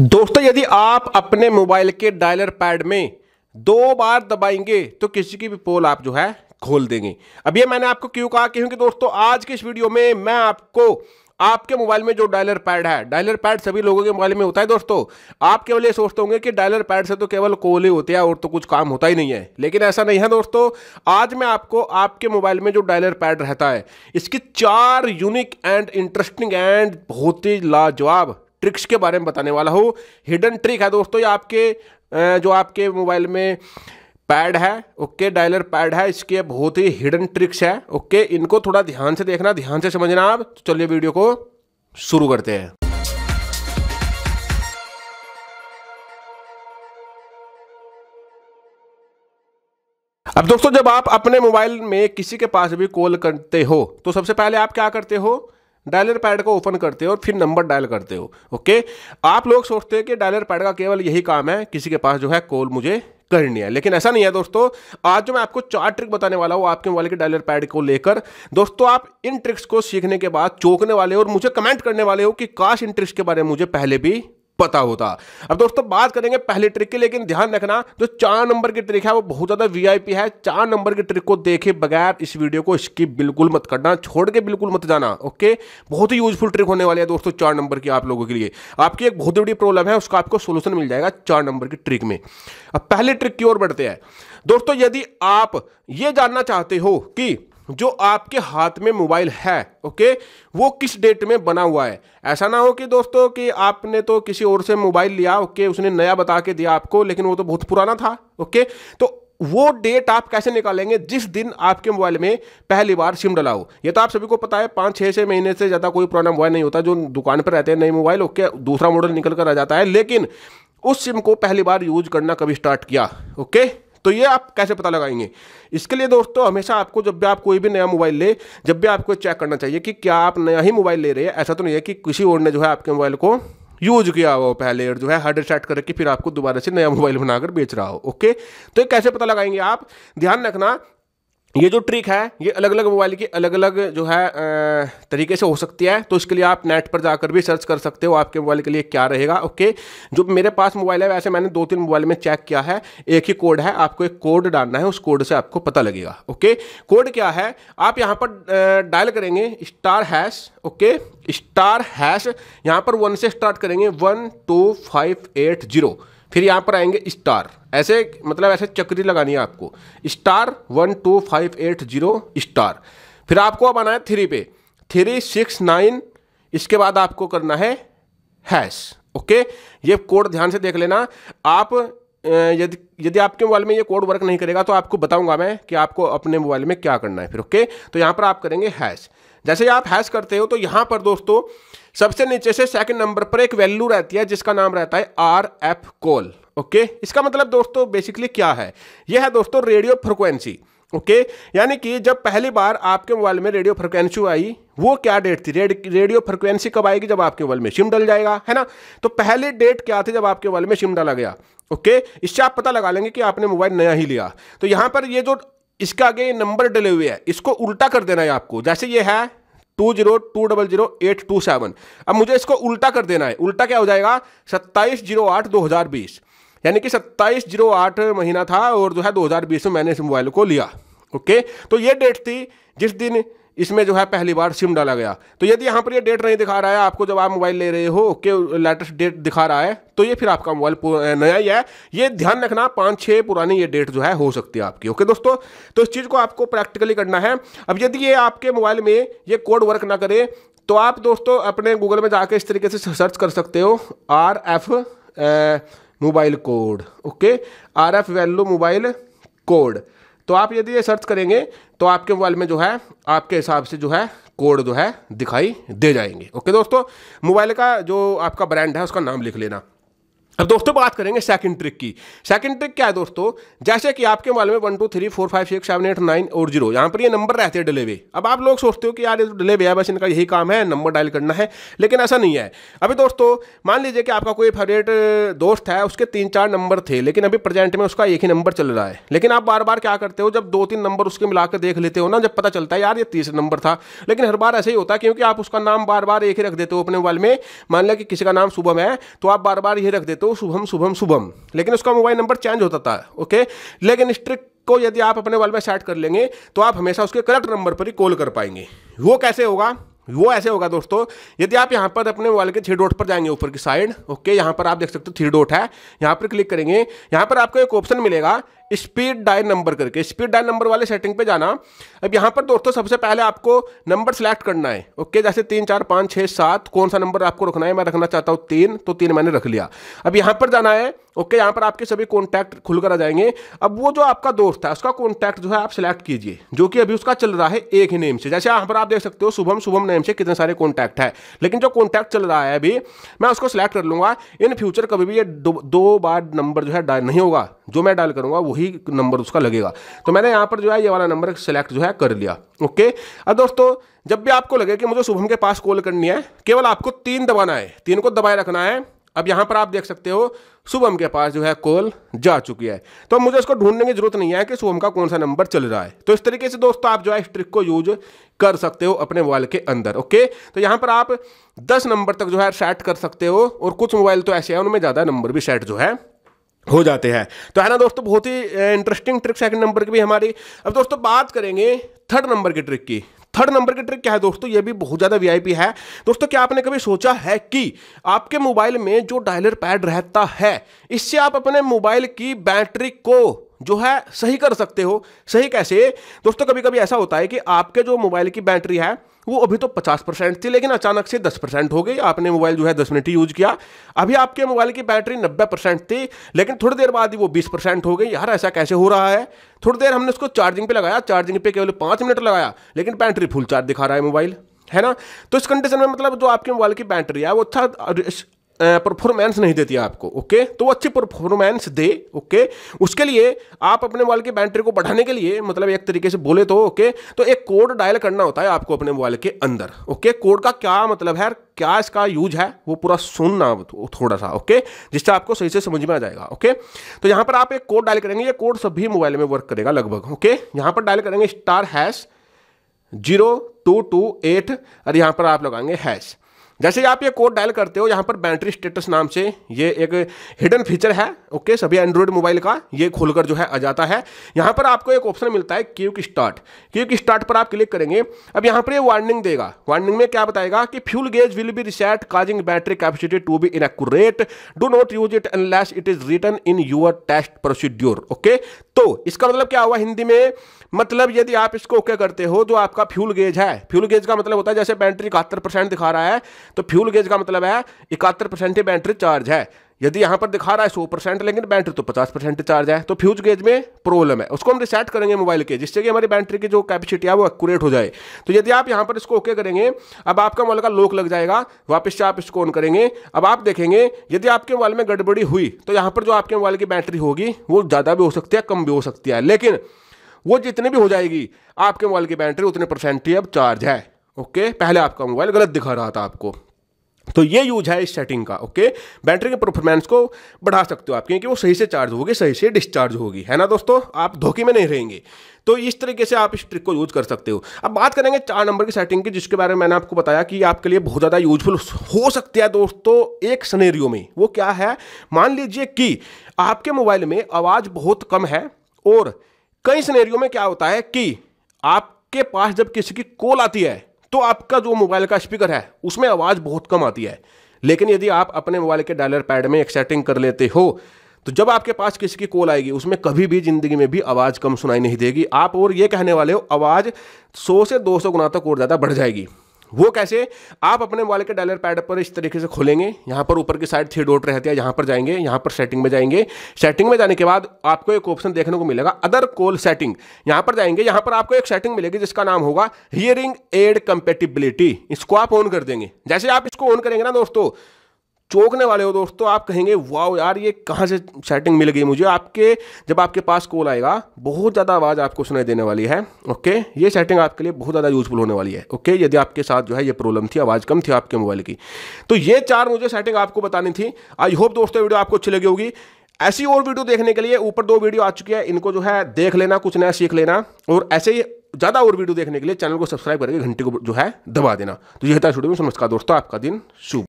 दोस्तों यदि आप अपने मोबाइल के डायलर पैड में दो बार दबाएंगे तो किसी की भी पोल आप जो है खोल देंगे अब ये मैंने आपको क्यों कहा क्योंकि दोस्तों आज के इस वीडियो में मैं आपको आपके मोबाइल में जो डायलर पैड है डायलर पैड सभी लोगों के मोबाइल में होता है दोस्तों आप केवल ये सोचते होंगे कि डायलर पैड से तो केवल कोल ही होते हैं और तो कुछ काम होता ही नहीं है लेकिन ऐसा नहीं है दोस्तों आज मैं आपको आपके मोबाइल में जो डायलर पैड रहता है इसकी चार यूनिक एंड इंटरेस्टिंग एंड बहुत ही लाजवाब ट्रिक्स के बारे में बताने वाला हूँ हिडन ट्रिक है दोस्तों ये आपके जो आपके मोबाइल में पैड है ओके डायलर पैड है इसके बहुत ही हिडन ट्रिक्स है ओके इनको थोड़ा ध्यान से देखना ध्यान से समझना आप तो चलिए वीडियो को शुरू करते हैं अब दोस्तों जब आप अपने मोबाइल में किसी के पास भी कॉल करते हो तो सबसे पहले आप क्या करते हो डायलर पैड को ओपन करते हो और फिर नंबर डायल करते हो ओके आप लोग सोचते हैं कि डायलर पैड का केवल यही काम है किसी के पास जो है कॉल मुझे करनी है लेकिन ऐसा नहीं है दोस्तों आज जो मैं आपको चार ट्रिक बताने वाला हूँ आपके मोबाइल के डायलर पैड को लेकर दोस्तों आप इन ट्रिक्स को सीखने के बाद चौंकने वाले हो और मुझे कमेंट करने वाले हो कि काश इन ट्रिक्स के बारे में मुझे पहले भी पता होता अब दोस्तों बात करेंगे पहले ट्रिक की लेकिन ध्यान रखना जो चार नंबर की ट्रिक है वो बहुत ज़्यादा वीआईपी है चार नंबर की ट्रिक को देखे बगैर इस वीडियो को स्किप बिल्कुल मत करना छोड़ के बिल्कुल मत जाना ओके बहुत ही यूजफुल ट्रिक होने वाली है दोस्तों चार नंबर की आप लोगों के लिए आपकी एक बहुत बड़ी प्रॉब्लम है उसका आपको सोल्यूशन मिल जाएगा चार नंबर की ट्रिक में अब पहले ट्रिक की ओर बढ़ते हैं दोस्तों यदि आप ये जानना चाहते हो कि जो आपके हाथ में मोबाइल है ओके वो किस डेट में बना हुआ है ऐसा ना हो कि दोस्तों कि आपने तो किसी और से मोबाइल लिया ओके उसने नया बता के दिया आपको लेकिन वो तो बहुत पुराना था ओके तो वो डेट आप कैसे निकालेंगे जिस दिन आपके मोबाइल में पहली बार सिम डला हो ये तो आप सभी को पता है पाँच छः छः महीने से ज़्यादा कोई पुराना मोबाइल नहीं होता जो दुकान पर रहते हैं नए मोबाइल ओके दूसरा मॉडल निकल कर आ जाता है लेकिन उस सिम को पहली बार यूज करना कभी स्टार्ट किया ओके तो ये आप कैसे पता लगाएंगे इसके लिए दोस्तों हमेशा आपको जब भी आप कोई भी नया मोबाइल ले जब भी आपको चेक करना चाहिए कि क्या आप नया ही मोबाइल ले रहे हैं ऐसा तो नहीं है कि किसी और ने जो है आपके मोबाइल को यूज किया हुआ पहले और जो है हार्ड रिसेट करके फिर आपको दोबारा से नया मोबाइल बनाकर बेच रहा हो ओके तो ये कैसे पता लगाएंगे आप ध्यान रखना ये जो ट्रिक है ये अलग अलग मोबाइल की अलग अलग जो है तरीके से हो सकती है तो इसके लिए आप नेट पर जाकर भी सर्च कर सकते हो आपके मोबाइल के लिए क्या रहेगा ओके जो मेरे पास मोबाइल है वैसे मैंने दो तीन मोबाइल में चेक किया है एक ही कोड है आपको एक कोड डालना है उस कोड से आपको पता लगेगा ओके कोड क्या है आप यहाँ पर डायल करेंगे star hash okay star hash यहाँ पर वन से स्टार्ट करेंगे one two five eight zero फिर यहाँ पर आएंगे स्टार ऐसे मतलब ऐसे चक्री लगानी है आपको star one two five eight zero star फिर आपको अब आना है थ्री पे थ्री सिक्स नाइन इसके बाद आपको करना है हैश ओके ये कोड ध्यान से देख लेना आप यदि यदि आपके मोबाइल में ये कोड वर्क नहीं करेगा तो आपको बताऊंगा मैं कि आपको अपने मोबाइल में क्या करना है फिर ओके तो यहाँ पर आप करेंगे हैश जैसे आप हैश करते हो तो यहाँ पर दोस्तों सबसे नीचे से सेकंड नंबर पर एक वैल्यू रहती है जिसका नाम रहता है आर एफ कॉल ओके इसका मतलब दोस्तों बेसिकली क्या है यह है दोस्तों रेडियो फ्रिक्वेंसी ओके यानी कि जब पहली बार आपके मोबाइल में रेडियो फ्रिक्वेंसी आई वो क्या डेट थी रेड रेडियो फ्रिक्वेंसी कब आएगी जब आपके मोबाइल में सिम डल जाएगा है ना तो पहली डेट क्या थी जब आपके मोबाइल में सिम डाला गया ओके इससे आप पता लगा लेंगे कि आपने मोबाइल नया ही लिया तो यहाँ पर ये जो इसका आगे नंबर डले हुए है इसको उल्टा कर देना है आपको जैसे ये है two zero two double zero eight two seven अब मुझे इसको उल्टा कर देना है उल्टा क्या हो जाएगा सत्ताईस जीरो आठ दो हज़ार बीस यानी कि सत्ताईस जीरो आठ महीना था और जो है दो हज़ार बीस में मैंने इस मोबाइल को लिया ओके तो ये डेट थी जिस दिन इसमें जो है पहली बार सिम डाला गया तो यदि यहाँ पर ये डेट नहीं दिखा रहा है आपको जब आप मोबाइल ले रहे हो के लेटेस्ट डेट दिखा रहा है तो ये फिर आपका मोबाइल नया ही है ये ध्यान रखना पाँच छः पुरानी ये डेट जो है हो सकती है आपकी ओके दोस्तों तो इस चीज़ को आपको प्रैक्टिकली करना है अब यदि ये आपके मोबाइल में ये कोड वर्क ना करे तो आप दोस्तों अपने गूगल में जाके इस तरीके से सर्च कर सकते हो R F mobile code okay R F value mobile code तो आप यदि ये सर्च करेंगे तो आपके मोबाइल में जो है आपके हिसाब से जो है कोड जो है दिखाई दे जाएंगे ओके दोस्तों मोबाइल का जो आपका ब्रांड है उसका नाम लिख लेना अब दोस्तों बात करेंगे सेकंड ट्रिक की सेकंड ट्रिक क्या है दोस्तों जैसे कि आपके मोबाइल में one two three four five six seven eight nine और जीरो यहाँ पर ये नंबर रहते हैं डिलेवे अब आप लोग सोचते हो कि यार ये तो डिलेवे है बस इनका यही काम है नंबर डायल करना है लेकिन ऐसा नहीं है अभी दोस्तों मान लीजिए कि आपका कोई फेवरेट दोस्त है उसके तीन चार नंबर थे लेकिन अभी प्रेजेंट में उसका एक ही नंबर चल रहा है लेकिन आप बार बार क्या करते हो जब दो तीन नंबर उसके मिलाकर देख लेते हो ना जब पता चलता है यार ये तीसरा नंबर था लेकिन हर बार ऐसे ही होता है क्योंकि आप उसका नाम बार बार एक ही रख देते हो अपने मोबाइल में मान लिया कि किसी का नाम शुभम है तो आप बार बार यही रख देते हो तो शुभम शुभम शुभम लेकिन उसका मोबाइल नंबर चेंज होता था ओके लेकिन इस ट्रिक को यदि आप अपने मोबाइल में सेट कर लेंगे तो आप हमेशा उसके करेक्ट नंबर पर ही कॉल कर पाएंगे वो कैसे होगा वो ऐसे होगा दोस्तों यदि आप यहाँ पर अपने मोबाइल के थ्री डॉट पर जाएंगे ऊपर की साइड ओके यहाँ पर आप देख सकते हो थ्री डॉट है यहाँ पर क्लिक करेंगे यहाँ पर आपको एक ऑप्शन मिलेगा स्पीड डायल नंबर करके स्पीड डायल नंबर वाले सेटिंग पे जाना अब यहाँ पर दोस्तों सबसे पहले आपको नंबर सेलेक्ट करना है ओके जैसे तीन चार पाँच छः सात कौन सा नंबर आपको रखना है मैं रखना चाहता हूँ तीन तो तीन मैंने रख लिया अब यहाँ पर जाना है ओके यहाँ पर आपके सभी कॉन्टैक्ट खुलकर आ जाएंगे अब वो जो आपका दोस्त है उसका कॉन्टैक्ट जो है आप सिलेक्ट कीजिए जो कि अभी उसका चल रहा है एक ही नेम से जैसे यहाँ पर आप देख सकते हो शुभम शुभम नेम से कितने सारे कॉन्टैक्ट है लेकिन जो कॉन्टैक्ट चल रहा है अभी मैं उसको सिलेक्ट कर लूँगा इन फ्यूचर कभी भी ये दो, दो बार नंबर जो है डायल नहीं होगा जो मैं डायल करूँगा वो वही नंबर उसका लगेगा तो मैंने यहाँ पर जो है ये वाला नंबर सेलेक्ट जो है कर लिया ओके अब दोस्तों जब भी आपको लगे कि मुझे शुभम के पास कॉल करनी है केवल आपको तीन दबाना है तीन को दबाए रखना है अब यहाँ पर आप देख सकते हो शुभम के पास जो है कॉल जा चुकी है तो मुझे इसको ढूंढने की जरूरत नहीं है कि शुभम का कौन सा नंबर चल रहा है तो इस तरीके से दोस्तों आप जो है इस ट्रिक को यूज कर सकते हो अपने मोबाइल के अंदर ओके तो यहाँ पर आप 10 नंबर तक जो है सेट कर सकते हो और कुछ मोबाइल तो ऐसे हैं उनमें ज़्यादा नंबर भी सेट जो है हो जाते हैं तो है ना दोस्तों बहुत ही इंटरेस्टिंग ट्रिक सेकंड नंबर की भी हमारी अब दोस्तों बात करेंगे थर्ड नंबर की ट्रिक की थर्ड नंबर की ट्रिक क्या है दोस्तों ये भी बहुत ज़्यादा वीआईपी है दोस्तों क्या आपने कभी सोचा है कि आपके मोबाइल में जो डायलर पैड रहता है इससे आप अपने मोबाइल की बैटरी को जो है सही कर सकते हो सही कैसे दोस्तों कभी कभी ऐसा होता है कि आपके जो मोबाइल की बैटरी है वो अभी तो 50 परसेंट थी लेकिन अचानक से 10 परसेंट हो गई आपने मोबाइल जो है 10 मिनट ही यूज किया अभी आपके मोबाइल की बैटरी 90 परसेंट थी लेकिन थोड़ी देर बाद ही वो 20 परसेंट हो गई यार ऐसा कैसे हो रहा है थोड़ी देर हमने उसको चार्जिंग पे लगाया चार्जिंग पे केवल पाँच मिनट लगाया लेकिन बैटरी फुल चार्ज दिखा रहा है मोबाइल है ना तो इस कंडीशन में मतलब जो आपके मोबाइल की बैटरी है वो अच्छा परफॉर्मेंस नहीं देती आपको ओके तो वो अच्छी परफॉर्मेंस दे ओके उसके लिए आप अपने मोबाइल के बैटरी को बढ़ाने के लिए मतलब एक तरीके से बोले तो ओके तो एक कोड डायल करना होता है आपको अपने मोबाइल के अंदर ओके कोड का क्या मतलब है क्या इसका यूज है वो पूरा सुनना तो, थोड़ा सा ओके जिससे आपको सही से समझ में आ जाएगा ओके तो यहाँ पर आप एक कोड डायल करेंगे ये कोड सभी मोबाइल में वर्क करेगा लगभग ओके यहाँ पर डायल करेंगे star hash zero two two eight और यहाँ पर आप लगाएंगे हैश जैसे आप ये कोड डायल करते हो यहाँ पर बैटरी स्टेटस नाम से ये एक हिडन फीचर है ओके सभी एंड्रॉयड मोबाइल का ये खोलकर जो है आ जाता है यहाँ पर आपको एक ऑप्शन मिलता है क्यूक स्टार्ट क्यूक स्टार्ट पर आप क्लिक करेंगे अब यहाँ पर ये वार्निंग देगा वार्निंग में क्या बताएगा कि fuel gauge will be reset causing battery capacity to be inaccurate do not use it an it is return in your test procedure okay तो इसका मतलब क्या हुआ हिंदी में मतलब यदि आप इसको ओके करते हो जो तो आपका फ्यूल गेज है फ्यूल गेज का मतलब होता है जैसे बैटरी इकहत्तर परसेंट दिखा रहा है तो फ्यूल गेज का मतलब है इकहत्तर परसेंट बैटरी चार्ज है यदि यहाँ पर दिखा रहा है सौ परसेंट लेकिन बैटरी तो पचास परसेंट चार्ज है तो फ्यूज गेज में प्रॉब्लम है उसको हम रिसेट करेंगे मोबाइल के जिससे कि हमारी बैटरी की जो कैपेसिटी है वो एक्यूरेट हो जाए तो यदि आप यहाँ पर इसको ओके करेंगे अब आपका मोबाइल का लॉक लग जाएगा वापस से आप इसको ऑन करेंगे अब आप देखेंगे यदि आपके मोबाइल में गड़बड़ी हुई तो यहाँ पर जो आपके मोबाइल की बैटरी होगी वो ज़्यादा भी हो सकती है कम भी हो सकती है लेकिन वो जितनी भी हो जाएगी आपके मोबाइल की बैटरी उतने परसेंट ही अब चार्ज है ओके पहले आपका मोबाइल गलत दिखा रहा था आपको तो ये यूज है इस सेटिंग का ओके बैटरी के परफॉर्मेंस को बढ़ा सकते हो आप क्योंकि वो सही से चार्ज होगी सही से डिस्चार्ज होगी है ना दोस्तों आप धोखे में नहीं रहेंगे तो इस तरीके से आप इस ट्रिक को यूज कर सकते हो अब बात करेंगे चार नंबर की सेटिंग की जिसके बारे में मैंने आपको बताया कि आपके लिए बहुत ज़्यादा यूजफुल हो सकती है दोस्तों एक सनेरियो में वो क्या है मान लीजिए कि आपके मोबाइल में आवाज़ बहुत कम है और कई सनेरियो में क्या होता है कि आपके पास जब किसी की कॉल आती है तो आपका जो मोबाइल का स्पीकर है उसमें आवाज़ बहुत कम आती है लेकिन यदि आप अपने मोबाइल के डायलर पैड में एक सेटिंग कर लेते हो तो जब आपके पास किसी की कॉल आएगी उसमें कभी भी ज़िंदगी में भी आवाज़ कम सुनाई नहीं देगी आप और ये कहने वाले हो आवाज़ सौ से दो सौ गुना तक और ज़्यादा बढ़ जाएगी वो कैसे आप अपने मोबाइल के डायलर पैड पर इस तरीके से खोलेंगे यहाँ पर ऊपर की साइड थ्री डॉट रहती है यहाँ पर जाएंगे यहाँ पर सेटिंग में जाएंगे सेटिंग में जाने के बाद आपको एक ऑप्शन देखने को मिलेगा अदर कॉल सेटिंग यहाँ पर जाएंगे यहाँ पर आपको एक सेटिंग मिलेगी जिसका नाम होगा हियरिंग एड कंपेटिबिलिटी इसको आप ऑन कर देंगे जैसे आप इसको ऑन करेंगे ना दोस्तों चौंकने वाले हो दोस्तों तो आप कहेंगे वाह यार ये कहाँ से सेटिंग मिल गई मुझे आपके जब आपके पास कॉल आएगा बहुत ज़्यादा आवाज़ आपको सुनाई देने वाली है ओके ये सेटिंग आपके लिए बहुत ज़्यादा यूजफुल होने वाली है ओके यदि आपके साथ जो है ये प्रॉब्लम थी आवाज़ कम थी आपके मोबाइल की तो ये चार मुझे सेटिंग आपको बतानी थी आई होप दोस्तों वीडियो आपको अच्छी लगी होगी ऐसी और वीडियो देखने के लिए ऊपर दो वीडियो आ चुकी है इनको जो है देख लेना कुछ नया सीख लेना और ऐसे ही ज़्यादा और वीडियो देखने के लिए चैनल को सब्सक्राइब करके घंटे को जो है दबा देना तो यह था स्टूडियो में नमस्कार दोस्तों आपका दिन शुभ